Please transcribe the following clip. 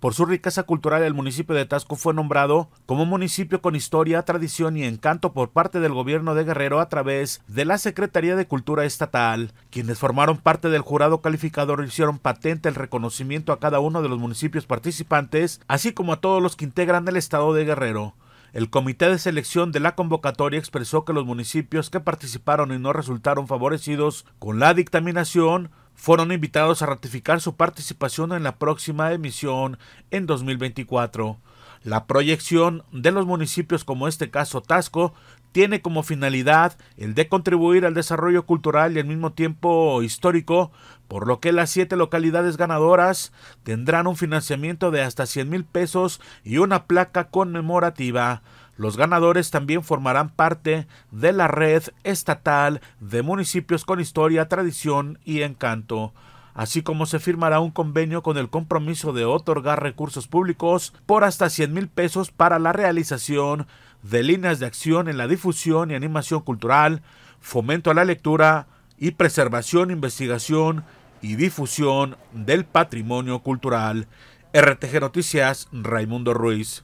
Por su riqueza cultural, el municipio de Tasco fue nombrado como municipio con historia, tradición y encanto por parte del gobierno de Guerrero a través de la Secretaría de Cultura Estatal, quienes formaron parte del jurado calificador hicieron patente el reconocimiento a cada uno de los municipios participantes, así como a todos los que integran el estado de Guerrero. El comité de selección de la convocatoria expresó que los municipios que participaron y no resultaron favorecidos con la dictaminación fueron invitados a ratificar su participación en la próxima emisión en 2024. La proyección de los municipios como este caso Tasco tiene como finalidad el de contribuir al desarrollo cultural y al mismo tiempo histórico, por lo que las siete localidades ganadoras tendrán un financiamiento de hasta 100 mil pesos y una placa conmemorativa. Los ganadores también formarán parte de la red estatal de municipios con historia, tradición y encanto, así como se firmará un convenio con el compromiso de otorgar recursos públicos por hasta 100 mil pesos para la realización de líneas de acción en la difusión y animación cultural, fomento a la lectura y preservación, investigación y difusión del patrimonio cultural. RTG Noticias, Raimundo Ruiz.